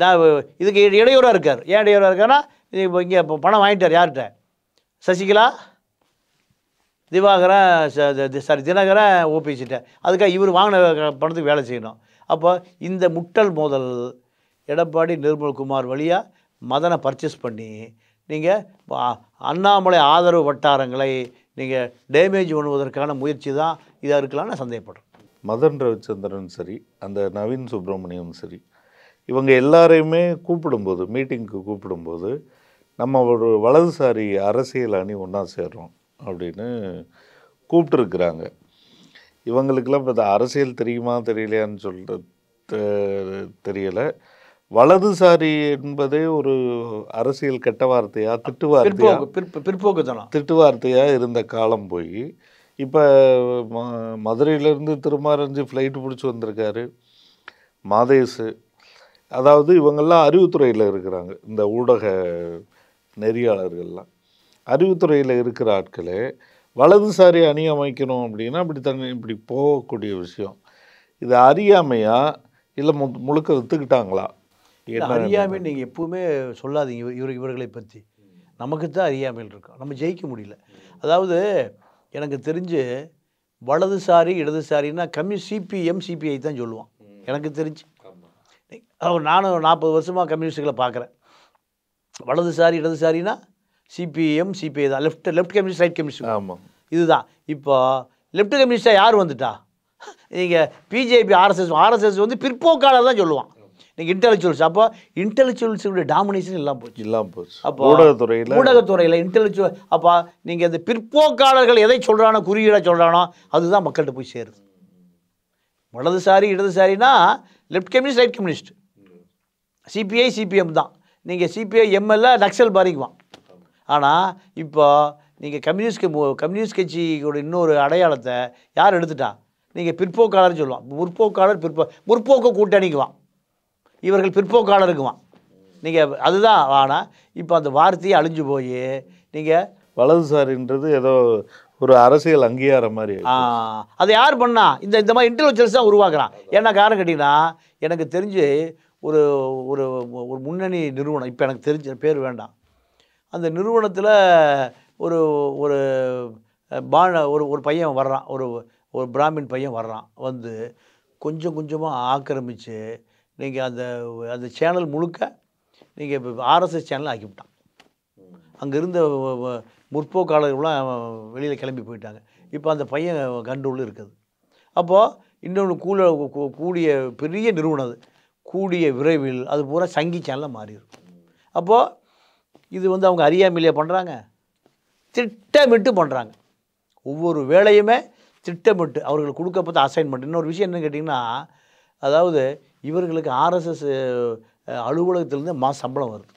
நான் இதுக்கு இடையூறாக இருக்கார் ஏன் இடையூறாக இருக்காருன்னா இப்போ இங்கே இப்போ பணம் வாங்கிட்டார் யார்கிட்ட சசிகலா திவாகரன் சாரி தினகரன் ஓபிசிட்டேன் அதுக்காக இவர் வாங்கின பணத்துக்கு வேலை செய்யணும் அப்போ இந்த முட்டல் மோதல் எடப்பாடி நிர்மல்குமார் வழியாக மதனை பர்ச்சேஸ் பண்ணி நீங்கள் அண்ணாமலை ஆதரவு வட்டாரங்களை நீங்கள் டேமேஜ் பண்ணுவதற்கான முயற்சி தான் இதாக இருக்கலாம்னு சந்தேகப்படுறோம் மதன் ரவிச்சந்திரன் சரி அந்த நவீன் சுப்பிரமணியம் சரி இவங்க எல்லாரையுமே கூப்பிடும்போது மீட்டிங்க்கு கூப்பிடும்போது நம்ம ஒரு வலதுசாரி அரசியல் அணி ஒன்றா சேர்றோம் அப்படின்னு கூப்பிட்டுருக்குறாங்க இவங்களுக்கெல்லாம் இப்போ அரசியல் தெரியுமா தெரியலையான்னு சொல்லிட்டு தெரியலை வலதுசாரி என்பதே ஒரு அரசியல் கெட்ட வார்த்தையா திட்டு வார்த்தையா பிற்போக்குத்தனம் திட்டு வார்த்தையா இருந்த காலம் போய் இப்போ மதுரையிலேருந்து திருமாரஞ்சு ஃப்ளைட்டு பிடிச்சி வந்திருக்காரு மாதேசு அதாவது இவங்கெல்லாம் அறிவுத்துறையில் இருக்கிறாங்க இந்த ஊடக நெறியாளர்கள்லாம் அறிவுத்துறையில் இருக்கிற ஆட்களே வலதுசாரி அணி அமைக்கணும் அப்படின்னா இப்படி தண்ணி இப்படி போகக்கூடிய விஷயம் இது அறியாமையா இல்லை மு முழுக்க விற்றுக்கிட்டாங்களா அறியாமல் நீங்கள் எப்பவுமே சொல்லாதீங்க இவர் இவர்களை பற்றி நமக்கு தான் அறியாமல் இருக்கும் நம்ம ஜெயிக்க முடியல அதாவது எனக்கு தெரிஞ்சு வலதுசாரி இடதுசாரின்னா கம்மி சிபிஎம் சிபிஐ தான் சொல்லுவான் எனக்கு தெரிஞ்சு அவர் நானும் நாற்பது வருஷமாக கம்யூனிஸ்ட்களை பார்க்குறேன் வலதுசாரி இடதுசாரினா சிபிஎம் சிபிஐ தான் left left communist right communist ஆமாம் இதுதான் இப்போ லெஃப்ட் கம்யூனிஸ்டாக யார் வந்துட்டா நீங்கள் பிஜேபி ஆர்எஸ்எஸ் ஆர்எஸ்எஸ் வந்து பிற்போக்காளர் தான் சொல்லுவான் நீங்கள் இன்டெலக்சுவல்ஸ் அப்போ இன்டெலக்சுவல்ஸுடைய டாமினேஷன் எல்லாம் போச்சு எல்லாம் போச்சு அப்போ ஊடகத்துறையில் ஊடகத்துறையில் இன்டெலக்சுவல் அப்போ நீங்கள் இந்த பிற்போக்காளர்கள் எதை சொல்கிறானோ குறியீடாக சொல்கிறானோ அதுதான் மக்கள்கிட்ட போய் சேருது வலதுசாரி இடதுசாரினா left communist right communist CPI CPM தான் நீங்கள் சிபிஐ எம்எல்ஏ நக்சல் பாதிக்குவான் ஆனால் இப்போ நீங்கள் கம்யூனிஸ்ட் கம்யூனிஸ்ட் கட்சியோட இன்னொரு அடையாளத்தை யார் எடுத்துட்டா நீங்கள் பிற்போக்காளர்னு சொல்லுவான் முற்போக்காளர் பிற்போ முற்போக்கு கூட்டணிக்குவான் இவர்கள் பிற்போக்கான இருக்குவான் நீங்கள் அதுதான் ஆனால் இப்போ அந்த வார்த்தையை அழிஞ்சு போய் நீங்கள் வலதுசாரின்றது ஏதோ ஒரு அரசியல் அங்கீகாரம் மாதிரி அதை யார் பண்ணா இந்த இந்த மாதிரி இன்டெலிஜென்ஸ் தான் உருவாக்குறான் என்ன காரணம் கேட்டிங்கன்னா எனக்கு தெரிஞ்சு ஒரு ஒரு ஒரு முன்னணி நிறுவனம் இப்போ எனக்கு தெரிஞ்ச பேர் வேண்டாம் அந்த நிறுவனத்தில் ஒரு ஒரு பான ஒரு ஒரு பையன் வர்றான் ஒரு ஒரு பிராமின் பையன் வர்றான் வந்து கொஞ்சம் கொஞ்சமாக ஆக்கிரமித்து நீங்கள் அந்த அந்த சேனல் முழுக்க நீங்கள் இப்போ ஆர்எஸ்எஸ் சேனல் ஆக்கிவிட்டான் அங்கே இருந்த முற்போக்காளர்கள்லாம் வெளியில் கிளம்பி போயிட்டாங்க இப்போ அந்த பையன் கண்டுள்ள இருக்குது அப்போது இன்னொன்று கூட கூடிய பெரிய நிறுவனம் அது கூடிய விரைவில் அது பூரா சங்கி சேனலாக மாறிடும் அப்போது இது வந்து அவங்க அறியாமையிலேயே பண்ணுறாங்க திட்டமிட்டு பண்ணுறாங்க ஒவ்வொரு வேலையுமே திட்டமிட்டு அவர்களுக்கு கொடுக்கப்பட்ட அசைன்மெண்ட் இன்னொரு விஷயம் என்னன்னு கேட்டிங்கன்னா அதாவது இவர்களுக்கு ஆர்எஸ்எஸ் அலுவலகத்திலேருந்து மா சம்பளம் வருது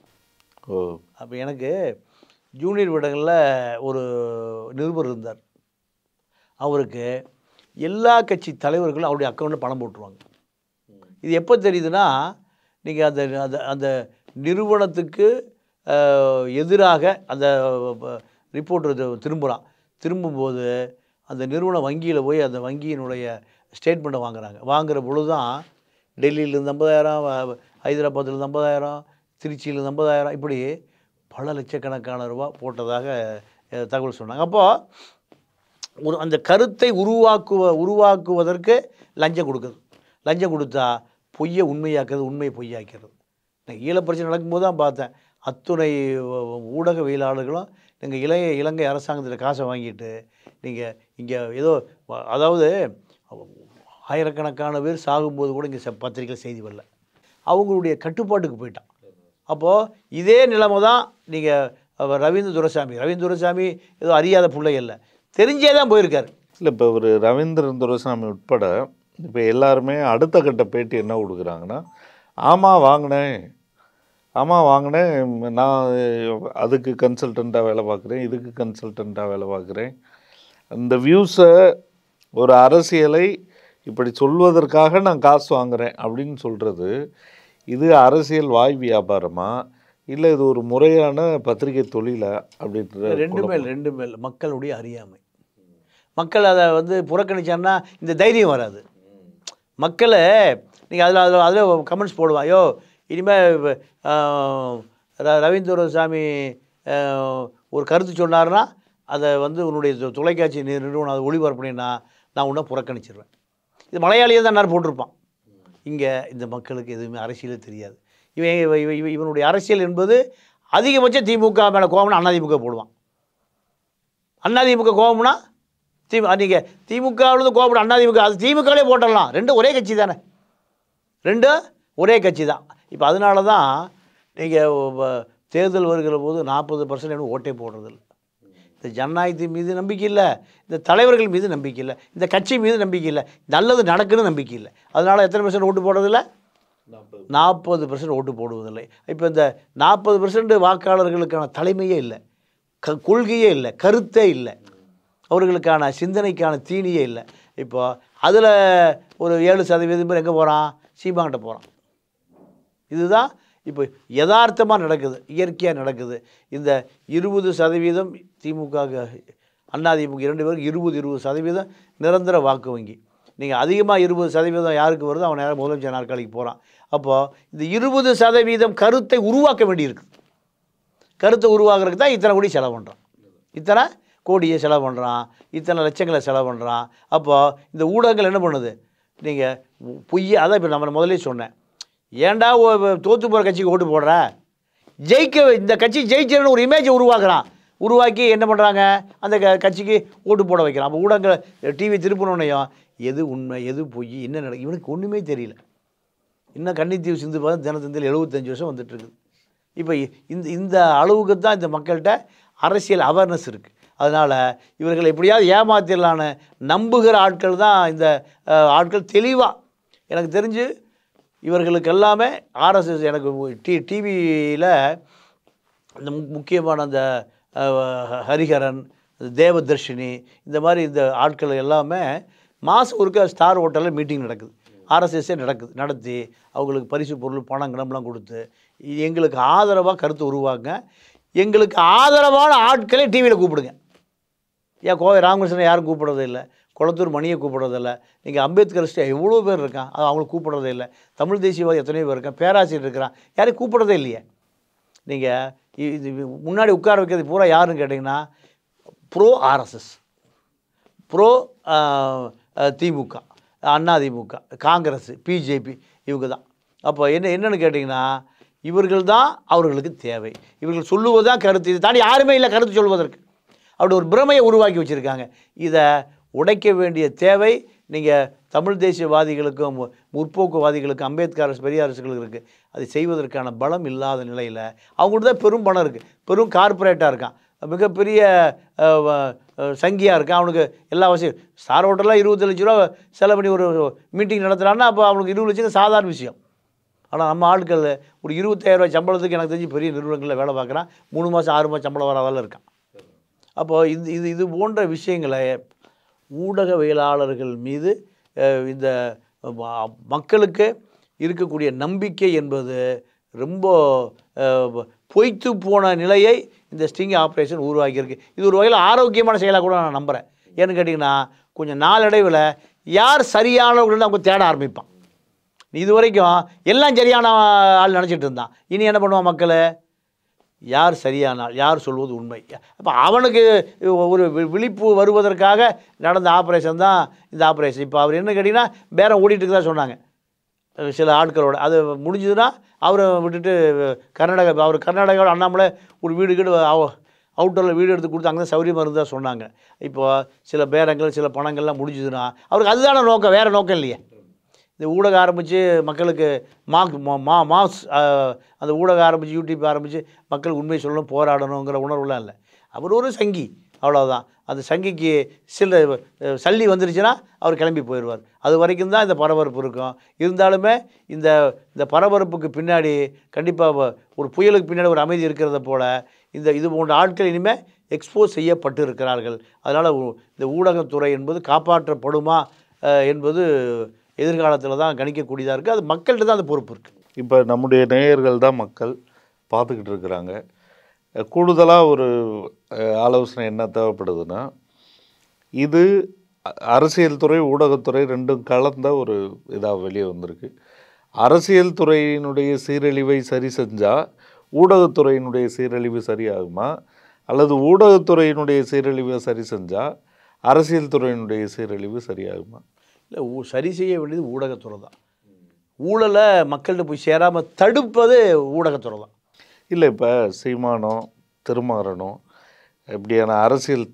ஓ அப்போ எனக்கு ஜூனியர் விடங்களில் ஒரு நிருபர் இருந்தார் அவருக்கு எல்லா கட்சி தலைவர்களும் அவருடைய அக்கௌண்ட்டில் பணம் போட்டுருவாங்க இது எப்போ தெரியுதுன்னா நீங்கள் அந்த அந்த அந்த நிறுவனத்துக்கு எதிராக அந்த ரிப்போர்ட்டர் திரும்புகிறான் திரும்பும்போது அந்த நிறுவன வங்கியில் போய் அந்த வங்கியினுடைய ஸ்டேட்மெண்ட்டை வாங்குகிறாங்க வாங்குகிற பொழுது தான் டெல்லியிலேருந்து ஐம்பதாயிரம் ஹைதராபாத்திலேருந்து ஐம்பதாயிரம் திருச்சியிலேருந்து ஐம்பதாயிரம் இப்படி பல லட்சக்கணக்கான ரூபா போட்டதாக தகவல் சொன்னாங்க அப்போது ஒரு அந்த கருத்தை உருவாக்குவ உருவாக்குவதற்கு லஞ்சம் கொடுக்குது லஞ்சம் கொடுத்தா பொய்யை உண்மையாக்குறது உண்மையை பொய்யாக்கிறது நான் ஈழப்பிரச்சனை நடக்கும்போது தான் பார்த்தேன் அத்துணை ஊடகவியலாளர்களும் நீங்கள் இளைய இலங்கை அரசாங்கத்தில் காசை வாங்கிட்டு நீங்கள் இங்கே ஏதோ அதாவது ஆயிரக்கணக்கான பேர் சாகும்போது கூட இங்கே பத்திரிக்கை செய்தி வரல அவங்களுடைய கட்டுப்பாட்டுக்கு போயிட்டான் அப்போது இதே நிலைமை தான் நீங்கள் ரவீந்திர துரசாமி ரவீந்திர துரசாமி ஏதோ அறியாத பிள்ளை இல்லை தெரிஞ்சே தான் போயிருக்காரு இல்லை இப்போ ஒரு ரவீந்திரன் துரசாமி உட்பட இப்போ எல்லாருமே அடுத்த கட்ட பேட்டி என்ன கொடுக்குறாங்கன்னா ஆமாம் வாங்கினேன் ஆமாம் வாங்கினேன் நான் அதுக்கு கன்சல்டண்ட்டாக வேலை பார்க்குறேன் இதுக்கு கன்சல்டண்ட்டாக வேலை பார்க்குறேன் இந்த வியூஸை ஒரு அரசியலை இப்படி சொல்வதற்காக நான் காசு வாங்குகிறேன் அப்படின்னு சொல்கிறது இது அரசியல் வாய் வியாபாரமா இல்லை இது ஒரு முறையான பத்திரிகை தொழிலா அப்படின்ற ரெண்டு மேல் ரெண்டு மேல் மக்களுடைய அறியாமை மக்கள் அதை வந்து புறக்கணிச்சான்னா இந்த தைரியம் வராது மக்களை நீங்கள் அதில் அதில் அதில் கமெண்ட்ஸ் போடுவாயோ இனிமேல் ரவீந்திர சாமி ஒரு கருத்து சொன்னார்னா அதை வந்து உன்னுடைய தொலைக்காட்சி நிறுவனம் அதை ஒளிபரப்புனா நான் உன்னை புறக்கணிச்சிடுவேன் இது மலையாளியே தான் நேரம் போட்டிருப்பான் இங்கே இந்த மக்களுக்கு எதுவுமே அரசியலே தெரியாது இவன் இவனுடைய அரசியல் என்பது அதிகபட்சம் திமுக மேலே கோபம்னா அண்ணாதிமுக போடுவான் அண்ணாதிமுக கோபம்னா தி நீங்கள் திமுகவிலேருந்து கோபப்படும் அண்ணாதிமுக அது திமுகவிலே போட்டுடலாம் ரெண்டும் ஒரே கட்சி தானே ரெண்டும் ஒரே கட்சி தான் இப்போ அதனால தான் நீங்கள் தேர்தல் வருகிற போது நாற்பது பர்சன்ட் ஓட்டே போடுறதில்லை இந்த ஜனநாயகத்தின் மீது நம்பிக்கை இல்லை இந்த தலைவர்கள் மீது நம்பிக்கை இல்லை இந்த கட்சி மீது நம்பிக்கை இல்லை நல்லது நடக்குன்னு நம்பிக்கை இல்லை அதனால் எத்தனை பெர்சன்ட் ஓட்டு போடுறதில்ல நாற்பது பெர்சன்ட் ஓட்டு போடுவதில்லை இப்போ இந்த நாற்பது பெர்சன்ட் வாக்காளர்களுக்கான தலைமையே இல்லை க கொள்கையே இல்லை கருத்தே இல்லை அவர்களுக்கான சிந்தனைக்கான தீனியே இல்லை இப்போ அதில் ஒரு ஏழு சதவீதம் பேர் எங்கே போகிறான் சீமாங்கிட்ட போகிறான் இதுதான் இப்போ யதார்த்தமாக நடக்குது இயற்கையாக நடக்குது இந்த இருபது சதவீதம் திமுக அதிமுக இரண்டு பேருக்கு இருபது இருபது சதவீதம் நிரந்தர வாக்கு வங்கி நீங்கள் அதிகமாக இருபது சதவீதம் யாருக்கு வருதோ அவன் நேரம் முதலமைச்சர் நாற்காலிக்கு போகிறான் அப்போது இந்த இருபது சதவீதம் கருத்தை உருவாக்க வேண்டியிருக்கு கருத்தை உருவாக்குறதுக்கு தான் இத்தனை கோடி செலவு பண்ணுறான் இத்தனை கோடியை செலவு பண்ணுறான் இத்தனை லட்சங்களை செலவு பண்ணுறான் அப்போது இந்த ஊடகங்கள் என்ன பண்ணுது நீங்கள் பொய்ய அதான் இப்போ நம்ம முதலே சொன்னேன் ஏண்டா தோற்று போகிற கட்சிக்கு ஓட்டு போடுற ஜெயிக்க இந்த கட்சி ஜெயிச்சிடன்னு ஒரு இமேஜை உருவாக்குறான் உருவாக்கி என்ன பண்ணுறாங்க அந்த க கட்சிக்கு ஓட்டு போட வைக்கிறான் அப்போ ஊடகங்கள் டிவி திருப்பினோடனையும் எது உண்மை எது பொய் என்ன நடக்கும் இவனுக்கு ஒன்றுமே தெரியல இன்னும் கன்னித்தீவு சிந்து பார்த்து தினத்தந்தில் எழுபத்தஞ்சு வருஷம் வந்துட்டுருக்குது இப்போ இந்த இந்த அளவுக்கு தான் இந்த மக்கள்கிட்ட அரசியல் அவேர்னஸ் இருக்குது அதனால் இவர்கள் எப்படியாவது ஏமாத்திரலான்னு நம்புகிற ஆட்கள் தான் இந்த ஆட்கள் தெளிவாக எனக்கு தெரிஞ்சு இவர்களுக்கு எல்லாமே ஆர்எஸ்எஸ் எனக்கு டி டிவியில் இந்த முக்கியமான அந்த ஹரிஹரன் தேவதர்ஷினி இந்த மாதிரி இந்த ஆட்கள் எல்லாமே மாதம் ஒருக்க ஸ்டார் ஹோட்டலில் மீட்டிங் நடக்குது ஆர்எஸ்எஸ்ஸே நடக்குது நடத்தி அவங்களுக்கு பரிசு பொருள் பணம் கிளம்பெலாம் கொடுத்து எங்களுக்கு ஆதரவாக கருத்து உருவாங்க எங்களுக்கு ஆதரவான ஆட்களே டிவியில் கூப்பிடுங்க ஏன் கோவை ராமகிருஷ்ணன் யாரும் கூப்பிடுறது இல்லை குளத்தூர் மணியை இங்கே நீங்கள் ஸ்டே எவ்வளோ பேர் இருக்கான் அது அவங்களுக்கு கூப்பிடுறதே இல்லை தமிழ் தேசியவாதி எத்தனையோ பேர் இருக்கான் பேராசிரியர் இருக்கிறான் யாரையும் கூப்பிடுறதே இல்லையே நீங்கள் இது முன்னாடி உட்கார வைக்கிறது பூரா யாருன்னு கேட்டிங்கன்னா ப்ரோ ஆர்எஸ்எஸ் ப்ரோ திமுக அண்ணா திமுக காங்கிரஸ் பிஜேபி இவங்க தான் அப்போ என்ன என்னென்னு கேட்டிங்கன்னா இவர்கள் தான் அவர்களுக்கு தேவை இவர்கள் சொல்லுவது தான் கருத்து இது தாண்டி யாருமே இல்லை கருத்து சொல்வதற்கு அப்படி ஒரு பிரமையை உருவாக்கி வச்சுருக்காங்க இதை உடைக்க வேண்டிய தேவை நீங்கள் தமிழ் தேசியவாதிகளுக்கும் முற்போக்குவாதிகளுக்கும் அம்பேத்கர் பெரியாரசுகளுக்கு இருக்குது அதை செய்வதற்கான பலம் இல்லாத நிலையில் அவங்கள்ட்ட தான் பெரும் பணம் இருக்குது பெரும் கார்பரேட்டாக இருக்கான் மிகப்பெரிய சங்கியாக இருக்கான் அவனுக்கு எல்லா வசதியும் ஸ்டார் ஹோட்டலாக இருபது லட்ச ரூபா செலவு பண்ணி ஒரு மீட்டிங் நடத்துகிறான்னா அப்போ அவனுக்கு இருபது லட்சம் சாதாரண விஷயம் ஆனால் நம்ம ஆட்கள் ஒரு இருபத்தாயிரரூவா சம்பளத்துக்கு எனக்கு தெரிஞ்சு பெரிய நிறுவனங்களில் வேலை பார்க்குறான் மூணு மாதம் ஆறு மாதம் சம்பளம் வராதால இருக்கான் அப்போது இது இது இது போன்ற விஷயங்களை ஊடகவியலாளர்கள் மீது இந்த மக்களுக்கு இருக்கக்கூடிய நம்பிக்கை என்பது ரொம்ப பொய்த்து போன நிலையை இந்த ஸ்டிங் ஆப்ரேஷன் உருவாக்கியிருக்கு இது ஒரு வகையில் ஆரோக்கியமான செயலாக கூட நான் நம்புகிறேன் ஏன்னு கேட்டிங்கன்னா கொஞ்சம் நாளடைவில் யார் சரியானவர்கள் அவங்க தேட ஆரம்பிப்பான் இது வரைக்கும் எல்லாம் சரியான ஆள் நினச்சிட்டு இருந்தான் இனி என்ன பண்ணுவான் மக்கள் யார் சரியானால் யார் சொல்வது உண்மை அப்போ அவனுக்கு ஒரு விழிப்பு வருவதற்காக நடந்த ஆப்ரேஷன் தான் இந்த ஆப்ரேஷன் இப்போ அவர் என்ன கேட்டிங்கன்னா பேரம் ஓடிட்டுருக்கு தான் சொன்னாங்க சில ஆட்களோட அது முடிஞ்சதுன்னா அவரை விட்டுட்டு கர்நாடகா அவர் கர்நாடகாவோட அண்ணாமலை ஒரு வீடு கீடு அவுட்டரில் வீடு எடுத்து கொடுத்து அங்கே தான் சௌரியமாக இருந்தால் சொன்னாங்க இப்போது சில பேரங்கள் சில பணங்கள்லாம் முடிஞ்சதுன்னா அவருக்கு அதுதான நோக்கம் வேறு நோக்கம் இல்லையே இந்த ஊடகம் ஆரம்பித்து மக்களுக்கு மாக் மா மாஸ் அந்த ஊடகம் ஆரம்பித்து யூடியூப் ஆரம்பித்து மக்கள் உண்மை சொல்லணும் போராடணுங்கிற உணர்வுலாம் இல்லை அவர் ஒரு சங்கி அவ்வளோதான் அந்த சங்கிக்கு சில சல்லி வந்துருச்சுன்னா அவர் கிளம்பி போயிடுவார் அது வரைக்கும் தான் இந்த பரபரப்பு இருக்கும் இருந்தாலுமே இந்த இந்த பரபரப்புக்கு பின்னாடி கண்டிப்பாக ஒரு புயலுக்கு பின்னாடி ஒரு அமைதி இருக்கிறத போல் இந்த இது போன்ற ஆட்கள் இனிமேல் எக்ஸ்போஸ் செய்யப்பட்டு இருக்கிறார்கள் அதனால் இந்த ஊடகத்துறை என்பது காப்பாற்றப்படுமா என்பது எதிர்காலத்தில் தான் கணிக்கக்கூடியதாக இருக்குது அது மக்கள்கிட்ட தான் அந்த பொறுப்பு இருக்குது இப்போ நம்முடைய நேயர்கள் தான் மக்கள் பார்த்துக்கிட்டு இருக்கிறாங்க கூடுதலாக ஒரு ஆலோசனை என்ன தேவைப்படுதுன்னா இது அரசியல் துறை ஊடகத்துறை ரெண்டும் கலந்த ஒரு இதாக வெளியே வந்திருக்கு அரசியல் துறையினுடைய சீரழிவை சரி செஞ்சால் ஊடகத்துறையினுடைய சீரழிவு சரியாகுமா அல்லது ஊடகத்துறையினுடைய சீரழிவை சரி செஞ்சால் அரசியல் துறையினுடைய சீரழிவு சரியாகுமா இல்லை சரி செய்ய வேண்டியது ஊடகத்துறை தான் ஊழலை மக்கள்கிட்ட போய் சேராமல் தடுப்பது ஊடகத்துறை தான் இல்லை இப்போ சீமானம் திருமாறனோ இப்படியான அரசியல்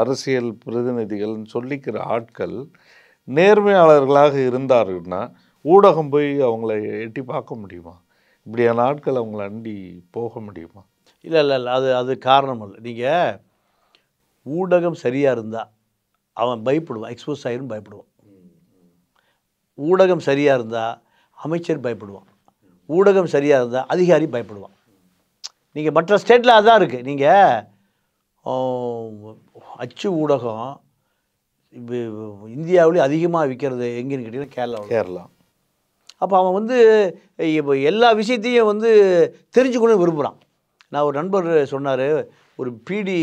அரசியல் பிரதிநிதிகள்னு சொல்லிக்கிற ஆட்கள் நேர்மையாளர்களாக இருந்தார்கள்னா ஊடகம் போய் அவங்கள எட்டி பார்க்க முடியுமா இப்படியான ஆட்கள் அவங்கள அண்டி போக முடியுமா இல்லை இல்லை இல்லை அது அது காரணம் இல்லை நீங்கள் ஊடகம் சரியாக இருந்தால் அவன் பயப்படுவான் எக்ஸ்போஸ் ஆகிரும் பயப்படுவான் ஊடகம் சரியாக இருந்தால் அமைச்சர் பயப்படுவான் ஊடகம் சரியாக இருந்தால் அதிகாரி பயப்படுவான் நீங்கள் மற்ற ஸ்டேட்டில் அதுதான் இருக்குது நீங்கள் அச்சு ஊடகம் இந்தியாவிலேயே அதிகமாக விற்கிறது எங்கேன்னு கேட்டிங்கன்னா கேரளா கேரளா அப்போ அவன் வந்து இப்போ எல்லா விஷயத்தையும் வந்து தெரிஞ்சுக்கணும்னு விரும்புகிறான் நான் ஒரு நண்பர் சொன்னார் ஒரு பீடி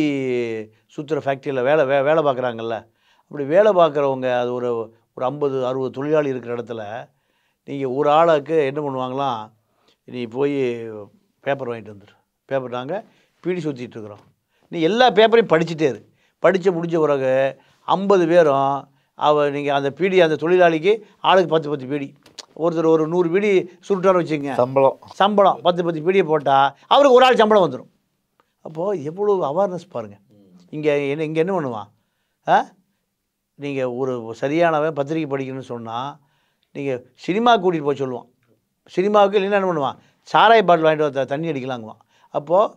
சுற்றுற ஃபேக்ட்ரியில் வேலை வே வேலை பார்க்குறாங்கல்ல அப்படி வேலை பார்க்குறவங்க அது ஒரு ஒரு ஐம்பது அறுபது தொழிலாளி இருக்கிற இடத்துல நீங்கள் ஒரு ஆளுக்கு என்ன பண்ணுவாங்களாம் நீ போய் பேப்பர் வாங்கிட்டு வந்துடு பேப்பர் நாங்கள் பீடி சுற்றிட்டுருக்குறோம் நீ எல்லா பேப்பரையும் படிச்சுட்டே இரு படித்து முடிஞ்ச பிறகு ஐம்பது பேரும் அவ நீங்கள் அந்த பீடி அந்த தொழிலாளிக்கு ஆளுக்கு பத்து பத்து பீடி ஒருத்தர் ஒரு நூறு பீடி சுருட்டான்னு வச்சுங்க சம்பளம் சம்பளம் பத்து பத்து பீடியை போட்டால் அவருக்கு ஒரு ஆள் சம்பளம் வந்துடும் அப்போது எவ்வளோ அவேர்னஸ் பாருங்கள் இங்கே என்ன இங்கே என்ன பண்ணுவான் ஆ நீங்கள் ஒரு சரியானவன் பத்திரிக்கை படிக்கணும்னு சொன்னால் நீங்கள் சினிமா கூட்டிகிட்டு போக சொல்லுவான் சினிமாவுக்கு இல்லைன்னா என்ன பண்ணுவான் சாராய பாட்டில் வாங்கிட்டு வந்த தண்ணி அடிக்கலாங்குவான் அப்போது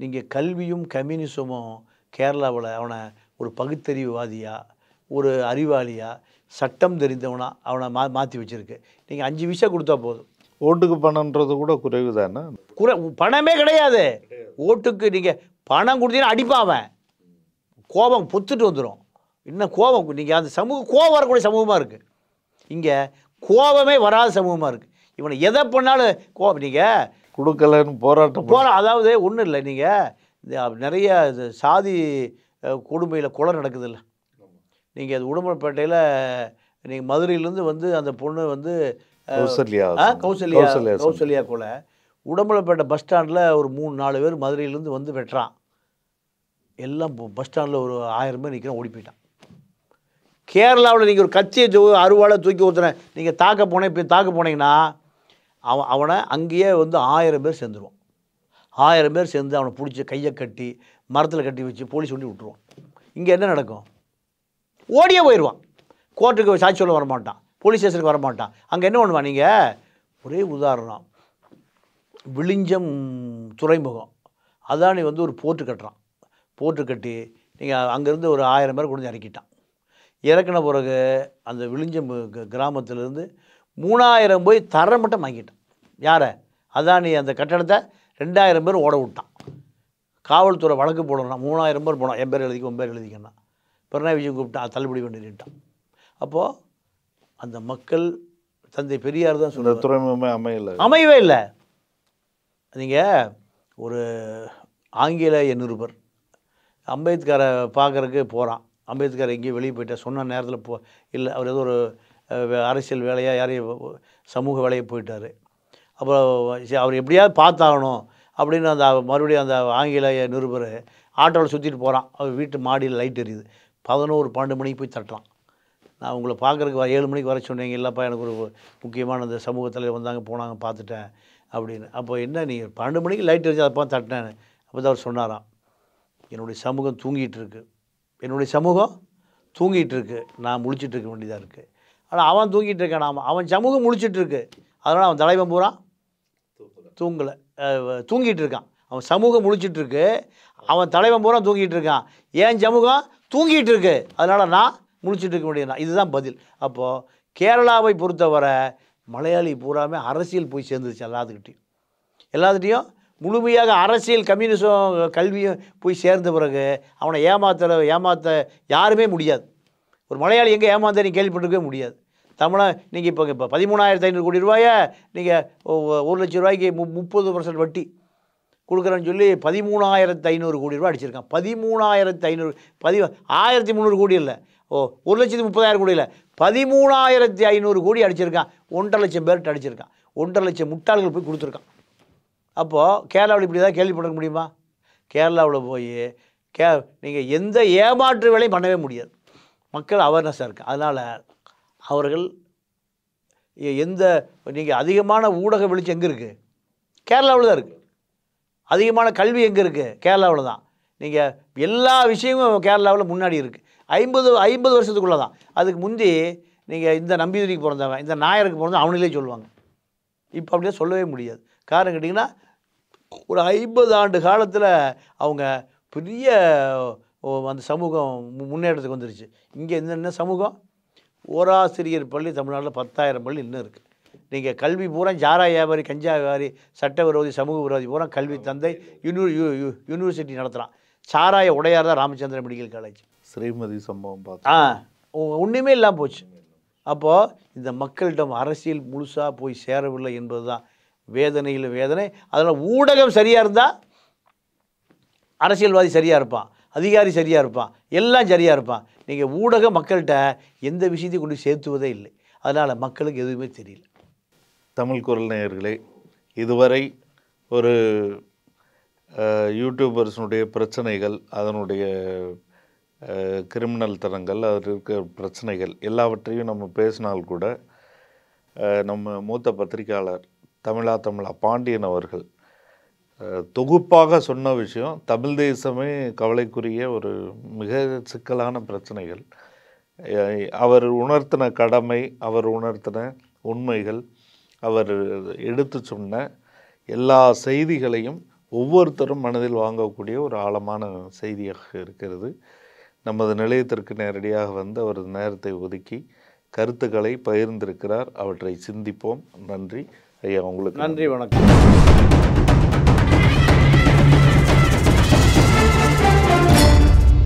நீங்கள் கல்வியும் கம்யூனிசமும் கேரளாவில் அவனை ஒரு பகுத்தறிவுவாதியாக ஒரு அறிவாளியாக சட்டம் தெரிந்தவனா அவனை மா மாற்றி வச்சுருக்கு நீங்கள் அஞ்சு விஷயம் கொடுத்தா போதும் ஓட்டுக்கு பணன்றது கூட குறைவு தானே குறை பணமே கிடையாது ஓட்டுக்கு நீங்கள் பணம் கொடுத்தீங்கன்னா அடிப்பாவன் கோபம் பொத்துட்டு வந்துடும் இன்னும் கோபம் நீங்கள் அந்த சமூகம் கோபம் வரக்கூடிய சமூகமாக இருக்குது இங்கே கோபமே வராத சமூகமாக இருக்குது இவனை எதை பண்ணாலும் கோபம் நீங்கள் கொடுக்கலன்னு போராட்டம் போகிறோம் அதாவது ஒன்றும் இல்லை நீங்கள் நிறைய இது சாதி கொடுமையில் நடக்குது இல்லை நீங்கள் அது உடுமலைப்பேட்டையில் நீங்கள் மதுரையிலேருந்து வந்து அந்த பொண்ணு வந்து கௌசல்யா கௌசல்யா கௌசல்யா கொலை உடம்பலப்பேட்டை பஸ் ஸ்டாண்டில் ஒரு மூணு நாலு பேர் மதுரையிலேருந்து வந்து வெட்டுறான் எல்லாம் பஸ் ஸ்டாண்டில் ஒரு ஆயிரம் பேர் நிற்கிறோம் ஓடி போயிட்டான் கேரளாவில் நீங்கள் ஒரு கட்சியை அருவாலை தூக்கி ஊற்றுறேன் நீங்கள் தாக்க போனேன் இப்போ தாக்க போனீங்கன்னா அவன் அவனை அங்கேயே வந்து ஆயிரம் பேர் சேர்ந்துருவான் ஆயிரம் பேர் சேர்ந்து அவனை பிடிச்சி கையை கட்டி மரத்தில் கட்டி வச்சு போலீஸ் ஒண்டி விட்டுருவான் இங்கே என்ன நடக்கும் ஓடியே போயிடுவான் கோர்ட்டுக்கு சாட்சி சொல்ல வரமாட்டான் போலீஸ் ஸ்டேஷனுக்கு வரமாட்டான் அங்கே என்ன பண்ணுவான் நீங்கள் ஒரே உதாரணம் விழிஞ்சம் துறைமுகம் நீ வந்து ஒரு போட்டு கட்டுறான் போட்டு கட்டி நீங்கள் அங்கேருந்து ஒரு ஆயிரம் பேர் கொண்டு இறக்கிட்டான் இறக்கின பிறகு அந்த விழிஞ்சம் கிராமத்திலேருந்து மூணாயிரம் போய் தரமட்டம் வாங்கிட்டான் யாரை அதானி அந்த கட்டடத்தை ரெண்டாயிரம் பேர் ஓட விட்டான் காவல்துறை வழக்கு போடணும்னா மூணாயிரம் பேர் போனோம் என் பேர் எழுதிக்க ஒன் பேர் எழுதிக்கன்னா பிரணாய் விஜயம் கூப்பிட்டான் தள்ளுபடி கொண்டு நின்ட்டான் அப்போது அந்த மக்கள் தந்தை பெரியார் தான் சொன்னார் துறைமுகமே அமையல அமையவே இல்லை நீங்கள் ஒரு ஆங்கில நிருபர் அம்பேத்கரை பார்க்குறக்கு போகிறான் அம்பேத்கர் எங்கேயும் வெளியே போயிட்டேன் சொன்ன நேரத்தில் போ இல்லை அவர் ஏதோ ஒரு அரசியல் வேலையாக யாரையும் சமூக வேலையை போயிட்டார் அப்புறம் அவர் எப்படியாவது பார்த்தாகணும் அப்படின்னு அந்த மறுபடியும் அந்த ஆங்கில நிருபர் ஆட்டோவில் சுற்றிட்டு போகிறான் வீட்டு மாடியில் லைட் எரியுது பதினோரு பன்னெண்டு மணிக்கு போய் தட்டலாம் நான் உங்களை பார்க்குறதுக்கு வர ஏழு மணிக்கு வர சொன்னீங்க இல்லைப்பா எனக்கு ஒரு முக்கியமான அந்த சமூகத்தில் வந்தாங்க போனாங்க பார்த்துட்டேன் அப்படின்னு அப்போ என்ன நீங்கள் பன்னெண்டு மணிக்கு லைட் எரிஞ்சு அப்போ தட்டினேன் அப்போ தான் அவர் சொன்னாராம் என்னுடைய சமூகம் தூங்கிட்டு இருக்கு என்னுடைய சமூகம் தூங்கிட்டு இருக்கு நான் முழிச்சிட்டு வேண்டியதாக இருக்குது ஆனால் அவன் தூங்கிட்டு இருக்கான் அவன் அவன் சமூகம் முழிச்சிட்டு அதனால் அவன் தலைவன் பூரா தூங்கலை தூங்கிட்டு இருக்கான் அவன் சமூகம் முழிச்சிட்ருக்கு அவன் தலைவன் பூரா தூங்கிட்டு இருக்கான் ஏன் சமூகம் தூங்கிட்டு இருக்கு அதனால் நான் முழிச்சிட்டு இருக்க முடியும் இதுதான் பதில் அப்போது கேரளாவை பொறுத்தவரை மலையாளி பூராமே அரசியல் போய் சேர்ந்துருச்சு எல்லாத்துக்கிட்டையும் எல்லாத்துட்டையும் முழுமையாக அரசியல் கம்யூனிசம் கல்வியும் போய் சேர்ந்த பிறகு அவனை ஏமாத்துற ஏமாற்ற யாருமே முடியாது ஒரு மலையாளி எங்கே ஏமாந்த நீ கேள்விப்பட்டிருக்கவே முடியாது தமிழ நீங்கள் இப்போ இப்போ பதிமூணாயிரத்து ஐநூறு கோடி ரூபாயை நீங்கள் ஒரு லட்ச ரூபாய்க்கு மு முப்பது பர்சன்ட் வட்டி கொடுக்குறேன்னு சொல்லி பதிமூணாயிரத்து ஐநூறு கோடி ரூபா அடிச்சிருக்கான் பதிமூணாயிரத்து ஐநூறு பதி ஆயிரத்தி முந்நூறு கோடி இல்லை ஓ ஒரு லட்சத்து முப்பதாயிரம் கோடி இல்லை பதிமூணாயிரத்தி ஐநூறு கோடி அடிச்சிருக்கான் ஒன்றரை லட்சம் பேர்கிட்ட அடிச்சிருக்கான் ஒன்றரை லட்சம் முட்டாள்கள் போய் கொடுத்துருக்கான் அப்போது கேரளாவில் இப்படி தான் கேள்விப்பட முடியுமா கேரளாவில் போய் கே நீங்கள் எந்த ஏமாற்று வேலையும் பண்ணவே முடியாது மக்கள் அவேர்னஸாக இருக்குது அதனால் அவர்கள் எந்த நீங்கள் அதிகமான ஊடக வெளிச்சம் எங்கே இருக்குது கேரளாவில் தான் இருக்குது அதிகமான கல்வி எங்கே இருக்குது கேரளாவில் தான் நீங்கள் எல்லா விஷயமும் கேரளாவில் முன்னாடி இருக்குது ஐம்பது ஐம்பது வருஷத்துக்குள்ளே தான் அதுக்கு முந்தி நீங்கள் இந்த நம்பிதுரிக்கு பிறந்தவன் இந்த நாயருக்கு பிறந்தவன் அவனிலே சொல்லுவாங்க இப்போ அப்படியே சொல்லவே முடியாது காரணம் கேட்டிங்கன்னா ஒரு ஐம்பது ஆண்டு காலத்தில் அவங்க பெரிய அந்த சமூகம் முன்னேற்றத்துக்கு வந்துருச்சு இங்கே என்னென்ன சமூகம் ஓராசிரியர் பள்ளி தமிழ்நாட்டில் பத்தாயிரம் பள்ளி இன்னும் இருக்குது நீங்கள் கல்வி பூரா ஜாரா வியாபாரி கஞ்சா வியாபாரி சட்ட விரோதி சமூக விரோதி பூரா கல்வி தந்தை யூ யூனிவர்சிட்டி நடத்துகிறான் சாராய உடையார் தான் ராமச்சந்திரன் மெடிக்கல் காலேஜ் ஸ்ரீமதி சம்பவம் பார்த்து ஆ ஒன்றுமே இல்லாமல் போச்சு அப்போது இந்த மக்களிடம் அரசியல் முழுசாக போய் சேரவில்லை என்பது தான் வேதனையில் வேதனை அதனால் ஊடகம் சரியாக இருந்தால் அரசியல்வாதி சரியாக இருப்பான் அதிகாரி சரியாக இருப்பான் எல்லாம் சரியாக இருப்பான் நீங்கள் ஊடக மக்கள்கிட்ட எந்த விஷயத்தையும் கொண்டு சேர்த்துவதே இல்லை அதனால் மக்களுக்கு எதுவுமே தெரியல தமிழ் குரல் நேயர்களே இதுவரை ஒரு யூடியூபர்ஸினுடைய பிரச்சனைகள் அதனுடைய கிரிமினல் தரங்கள் அதில் இருக்க பிரச்சனைகள் எல்லாவற்றையும் நம்ம பேசினால் கூட நம்ம மூத்த பத்திரிகையாளர் தமிழா தமிழா பாண்டியன் அவர்கள் தொகுப்பாக சொன்ன விஷயம் தமிழ் தேசமே கவலைக்குரிய ஒரு மிக சிக்கலான பிரச்சனைகள் அவர் உணர்த்தின கடமை அவர் உணர்த்தின உண்மைகள் அவர் எடுத்து சொன்ன எல்லா செய்திகளையும் ஒவ்வொருத்தரும் மனதில் வாங்கக்கூடிய ஒரு ஆழமான செய்தியாக இருக்கிறது நமது நிலையத்திற்கு நேரடியாக வந்து அவர் நேரத்தை ஒதுக்கி கருத்துக்களை பகிர்ந்திருக்கிறார் அவற்றை சிந்திப்போம் நன்றி ஐயா உங்களுக்கு நன்றி வணக்கம்